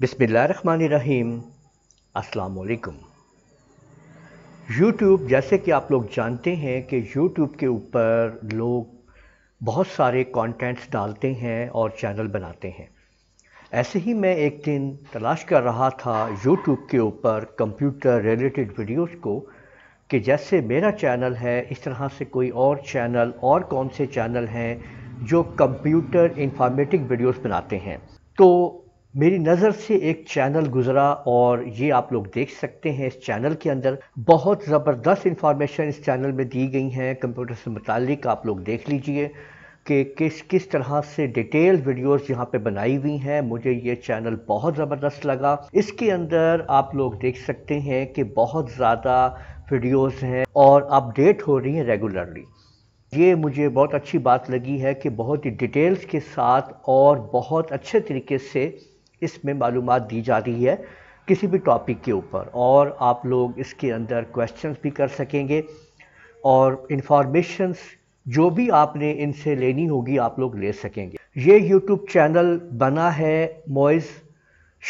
बिसमीम अलकुम यूट्यूब जैसे कि आप लोग जानते हैं कि यूट्यूब के ऊपर लोग बहुत सारे कंटेंट्स डालते हैं और चैनल बनाते हैं ऐसे ही मैं एक दिन तलाश कर रहा था यूट्यूब के ऊपर कंप्यूटर रिलेटेड वीडियोस को कि जैसे मेरा चैनल है इस तरह से कोई और चैनल और कौन से चैनल हैं जो कंप्यूटर इंफॉर्मेटिक वीडियोस बनाते हैं तो मेरी नज़र से एक चैनल गुजरा और ये आप लोग देख सकते हैं इस चैनल के अंदर बहुत ज़बरदस्त इन्फॉर्मेशन इस चैनल में दी गई हैं कंप्यूटर से मुतलिक आप लोग देख लीजिए कि किस किस तरह से डिटेल वीडियोस यहाँ पे बनाई हुई हैं मुझे ये चैनल बहुत ज़बरदस्त लगा इसके अंदर आप लोग देख सकते हैं कि बहुत ज़्यादा वीडियोस हैं और अपडेट हो रही हैं रेगुलरली ये मुझे बहुत अच्छी बात लगी है कि बहुत ही डिटेल्स के साथ और बहुत अच्छे तरीके से इसमें मालूम दी जा रही है किसी भी टॉपिक के ऊपर और आप लोग इसके अंदर क्वेश्चंस भी कर सकेंगे और इन्फॉर्मेशंस जो भी आपने इनसे लेनी होगी आप लोग ले सकेंगे ये यूट्यूब चैनल बना है मोइज़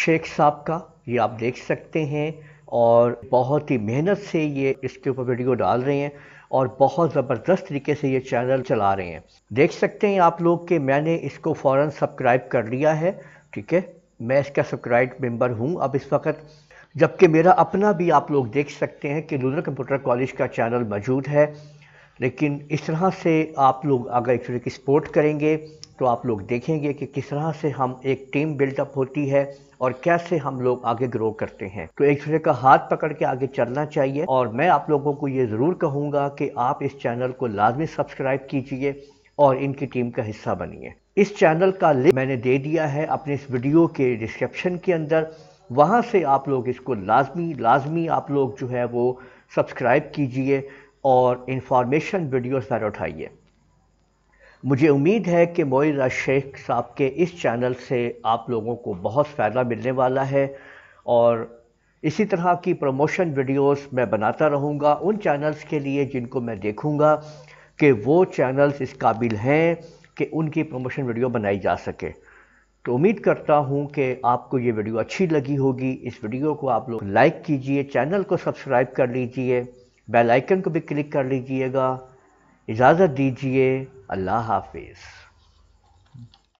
शेख साहब का ये आप देख सकते हैं और बहुत ही मेहनत से ये इसके ऊपर वीडियो डाल रहे हैं और बहुत ज़बरदस्त तरीके से ये चैनल चला रहे हैं देख सकते हैं आप लोग कि मैंने इसको फ़ौर सब्सक्राइब कर लिया है ठीक है मैं इसका सब्सक्राइब मेंबर हूँ अब इस वक्त जबकि मेरा अपना भी आप लोग देख सकते हैं कि लूनर कंप्यूटर कॉलेज का चैनल मौजूद है लेकिन इस तरह से आप लोग अगर एक दूसरे की सपोर्ट करेंगे तो आप लोग देखेंगे कि किस तरह से हम एक टीम बिल्डअप होती है और कैसे हम लोग आगे ग्रो करते हैं तो एक दूसरे का हाथ पकड़ के आगे चलना चाहिए और मैं आप लोगों को ये ज़रूर कहूँगा कि आप इस चैनल को लाजमी सब्सक्राइब कीजिए और इनकी टीम का हिस्सा बनिए इस चैनल का लिंक मैंने दे दिया है अपने इस वीडियो के डिस्क्रिप्शन के अंदर वहाँ से आप लोग इसको लाजमी लाजमी आप लोग जो है वो सब्सक्राइब कीजिए और इन्फॉर्मेशन वीडियोज़ पर उठाइए मुझे उम्मीद है कि मोइरा शेख साहब के इस चैनल से आप लोगों को बहुत फ़ायदा मिलने वाला है और इसी तरह की प्रमोशन वीडियोस मैं बनाता रहूँगा उन चैनल्स के लिए जिनको मैं देखूँगा कि वो चैनल्स इस काबिल हैं कि उनकी प्रमोशन वीडियो बनाई जा सके तो उम्मीद करता हूँ कि आपको ये वीडियो अच्छी लगी होगी इस वीडियो को आप लोग लाइक कीजिए चैनल को सब्सक्राइब कर लीजिए बेल आइकन को भी क्लिक कर लीजिएगा इजाज़त दीजिए अल्लाह हाफिज़